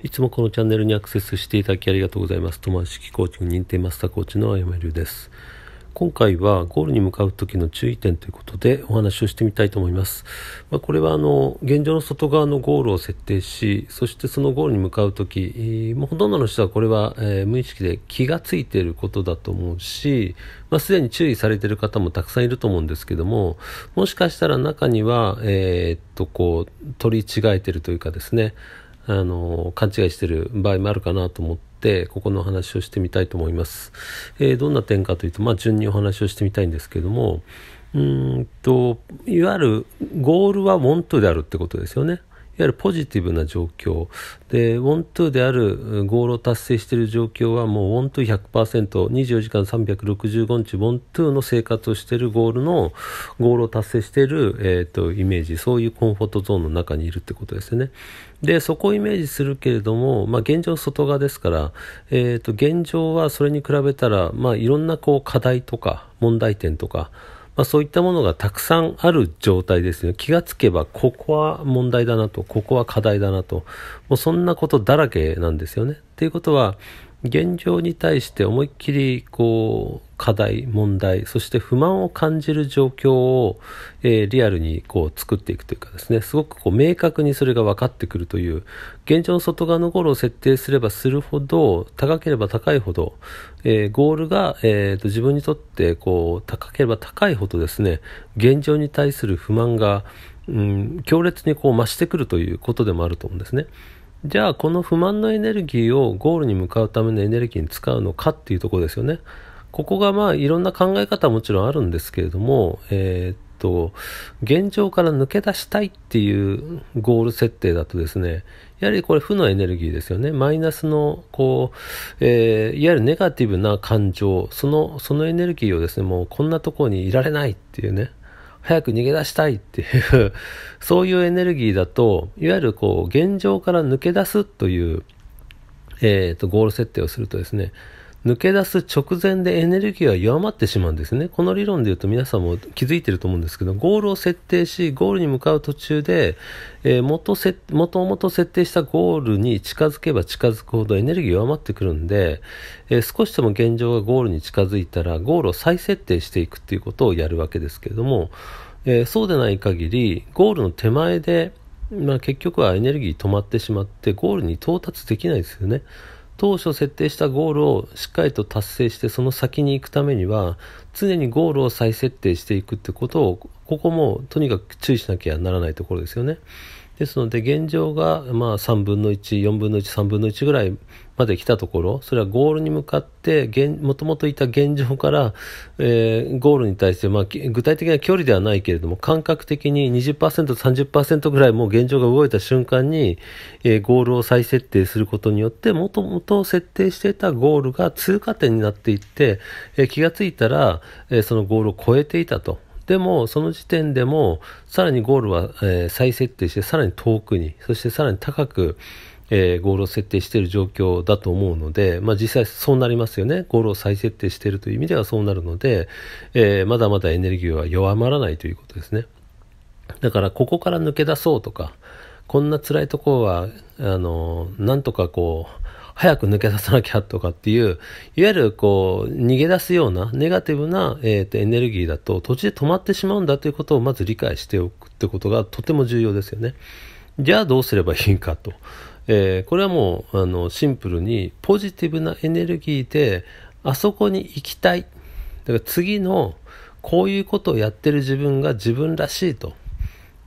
いつもこのチャンネルにアクセスしていただきありがとうございます。友式コーチング認定マスターコーチのあやりゅうです。今回はゴールに向かう時の注意点ということでお話をしてみたいと思います。まあ、これはあの現状の外側のゴールを設定し、そしてそのゴールに向かう時、えもうほとんどの人はこれは、えー、無意識で気がついていることだと思うし、まあ、すでに注意されている方もたくさんいると思うんですけども、もしかしたら中には、えー、っとこう取り違えているというかですね、あの勘違いしてる場合もあるかなと思ってここのお話をしてみたいと思います、えー、どんな点かというと、まあ、順にお話をしてみたいんですけどもうんといわゆるゴールはモントであるってことですよねゆるポジティブな状況で、ワントゥーであるゴールを達成している状況はもうワントゥー100%、24時間365日、ワントゥーの生活をしているゴールの、ゴールを達成している、えーと、イメージ、そういうコンフォートゾーンの中にいるってことですね。で、そこをイメージするけれども、まあ、現状外側ですから、えーと現状はそれに比べたら、まあ、いろんなこう課題とか問題点とか、まあ、そういったものがたくさんある状態ですね。気がつけば、ここは問題だなと、ここは課題だなと、もうそんなことだらけなんですよね。ということは、現状に対して思いっきりこう課題問題そして不満を感じる状況を、えー、リアルにこう作っていくというかですねすごくこう明確にそれが分かってくるという現状の外側のゴールを設定すればするほど高ければ高いほど、えー、ゴールが、えーと、と自分にとってこう高ければ高いほどですね現状に対する不満が、うん、強烈にこう増してくるということでもあると思うんですね。じゃあこの不満のエネルギーをゴールに向かうためのエネルギーに使うのかっていうところですよね。ここがまあいろんな考え方はもちろんあるんですけれども、えー、っと、現状から抜け出したいっていうゴール設定だとですね、やはりこれ負のエネルギーですよね。マイナスの、こう、えー、いわゆるネガティブな感情、その、そのエネルギーをですね、もうこんなところにいられないっていうね、早く逃げ出したいっていう そういうエネルギーだと、いわゆるこう、現状から抜け出すという、えっ、ー、と、ゴール設定をするとですね、抜け出す直前でエネルギーは弱まってしまうんですね。この理論で言うと皆さんも気づいてると思うんですけど、ゴールを設定し、ゴールに向かう途中で、えー、元せ、元々設定したゴールに近づけば近づくほどエネルギー弱まってくるんで、えー、少しでも現状がゴールに近づいたら、ゴールを再設定していくっていうことをやるわけですけれども、えー、そうでない限り、ゴールの手前で、まあ、結局はエネルギー止まってしまって、ゴールに到達できないですよね。当初設定したゴールをしっかりと達成してその先に行くためには常にゴールを再設定していくってことをここもとにかく注意しなきゃならないところですよね。ですので現状がまあ3分の14分の13分の1ぐらいまで来たところ、それはゴールに向かって、もともといた現状から、えー、ゴールに対して、まあ、具体的な距離ではないけれども、感覚的に20%、30%ぐらいもう現状が動いた瞬間に、えー、ゴールを再設定することによって、もともと設定していたゴールが通過点になっていって、えー、気がついたら、えそのゴールを超えていたと。でも、その時点でも、さらにゴールは、え再設定して、さらに遠くに、そしてさらに高く、えー、ゴールを設定している状況だと思うので、まあ、実際そうなりますよね、ゴールを再設定しているという意味ではそうなるので、えー、まだまだエネルギーは弱まらないということですね。だから、ここから抜け出そうとか、こんな辛いところは、あの、なんとかこう、早く抜け出さなきゃとかっていう、いわゆるこう、逃げ出すようなネガティブな、えーと、エネルギーだと途中で止まってしまうんだということをまず理解しておくってことがとても重要ですよね。じゃあどうすればいいかと。えー、これはもうあのシンプルにポジティブなエネルギーであそこに行きたいだから次のこういうことをやってる自分が自分らしいと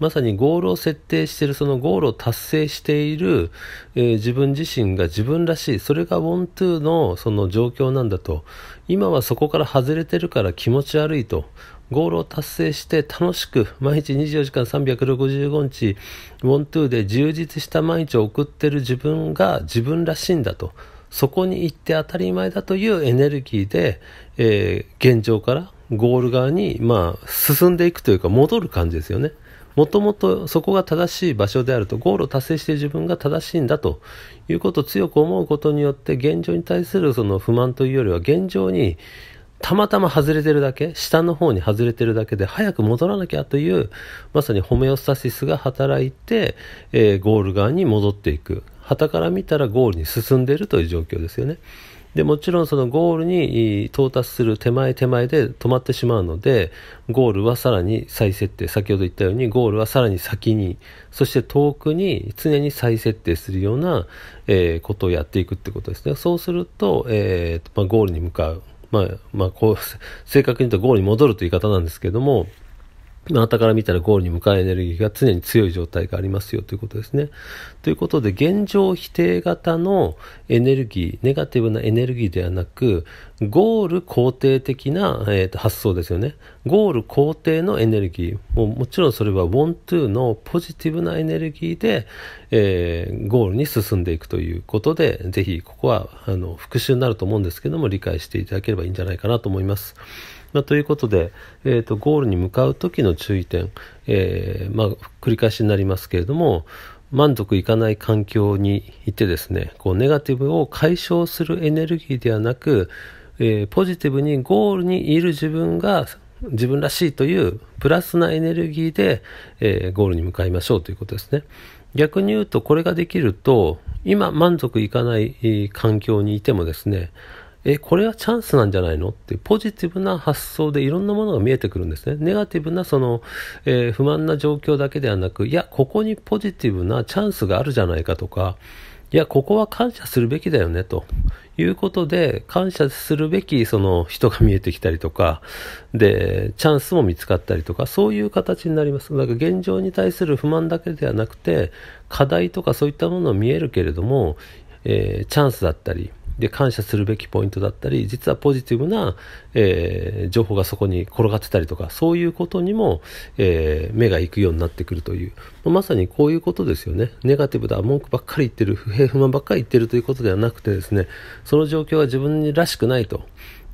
まさにゴールを設定している、そのゴールを達成している、えー、自分自身が自分らしい、それがウォントゥーのその状況なんだと、今はそこから外れてるから気持ち悪いと、ゴールを達成して楽しく、毎日24時間365日、ウォントゥーで充実した毎日を送ってる自分が自分らしいんだと、そこに行って当たり前だというエネルギーで、えー、現状からゴール側に、まあ、進んでいくというか、戻る感じですよね。もともとそこが正しい場所であると、ゴールを達成して自分が正しいんだということを強く思うことによって、現状に対するその不満というよりは、現状にたまたま外れてるだけ、下の方に外れてるだけで、早く戻らなきゃという、まさにホメオスタシスが働いて、えー、ゴール側に戻っていく。旗から見たらゴールに進んでいるという状況ですよね。で、もちろんそのゴールに到達する手前手前で止まってしまうので、ゴールはさらに再設定、先ほど言ったようにゴールはさらに先に、そして遠くに常に再設定するような、えー、ことをやっていくってことですね。そうすると、えー、まあ、ゴールに向かう。まあ、まあ、こう、正確に言うとゴールに戻るという言い方なんですけども、まあ、から見たらゴールに向かうエネルギーが常に強い状態がありますよということですね。ということで、現状否定型のエネルギー、ネガティブなエネルギーではなく、ゴール肯定的な、えー、と発想ですよね。ゴール肯定のエネルギー。ももちろんそれは want to のポジティブなエネルギーで、えー、ゴールに進んでいくということで、ぜひここはあの復習になると思うんですけども、理解していただければいいんじゃないかなと思います。まあ、ということで、えーと、ゴールに向かう時の注意点、えー、まあ、繰り返しになりますけれども満足いかない環境にいてですねこうネガティブを解消するエネルギーではなく、えー、ポジティブにゴールにいる自分が自分らしいというプラスなエネルギーで、えー、ゴールに向かいましょうということですね。逆に言うとこれができると今満足いかない環境にいてもですねえ、これはチャンスなんじゃないのってポジティブな発想でいろんなものが見えてくるんですね。ネガティブなその、えー、不満な状況だけではなく、いや、ここにポジティブなチャンスがあるじゃないかとか、いや、ここは感謝するべきだよね、ということで、感謝するべきその人が見えてきたりとか、で、チャンスも見つかったりとか、そういう形になります。だから現状に対する不満だけではなくて、課題とかそういったものが見えるけれども、えー、チャンスだったり、で感謝するべきポイントだったり実はポジティブな、えー、情報がそこに転がってたりとかそういうことにも、えー、目が行くようになってくるというまさにこういうことですよねネガティブだ文句ばっかり言ってる不平不満ばっかり言ってるということではなくてですねその状況は自分らしくないと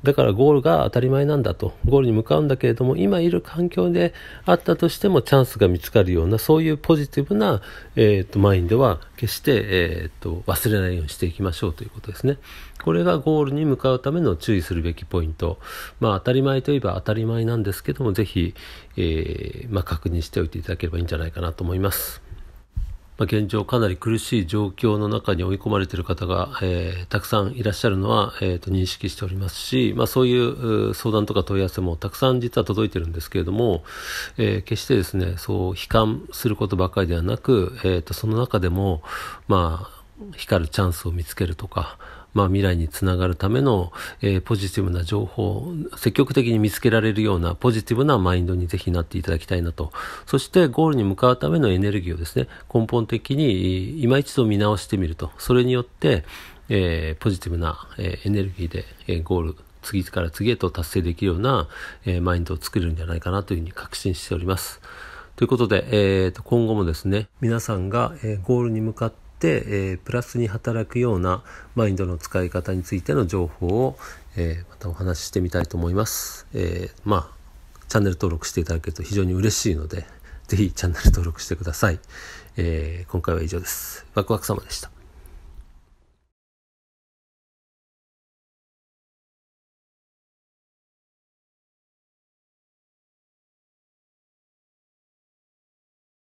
だからゴールが当たり前なんだとゴールに向かうんだけれども今いる環境であったとしてもチャンスが見つかるようなそういうポジティブな、えーと、マインドは決して、えーと、と忘れないようにしていきましょうということですね。これがゴールに向かうための注意するべきポイント、まあ、当たり前といえば当たり前なんですけどもぜひ、えー、まあ、確認しておいていただければいいんじゃないかなと思います。まあ、現状かなり苦しい状況の中に追い込まれている方が、えー、たくさんいらっしゃるのは、えー、と認識しておりますし、まあ、そういう相談とか問い合わせもたくさん実は届いてるんですけれども、えー、決してですねそう悲観することばかりではなく、えー、とその中でも、まあ、光るチャンスを見つけるとかまあ、未来につながるための、えー、ポジティブな情報積極的に見つけられるようなポジティブなマインドにぜひなっていただきたいなと。そしてゴールに向かうためのエネルギーをですね、根本的に今一度見直してみると。それによって、えー、ポジティブな、えー、エネルギーで、えー、ゴール次から次へと達成できるような、えー、マインドを作れるんじゃないかなというふうに確信しております。ということで、えー、と今後もですね、皆さんが、えー、ゴールに向かって、えー、プラスに働くようなマインドの使い方についての情報を、えー、またお話ししてみたいと思います。えー、まあ、チャンネル登録していただけると非常に嬉しいので、ぜひチャンネル登録してください。え今回は以上です。ワクワク様でした。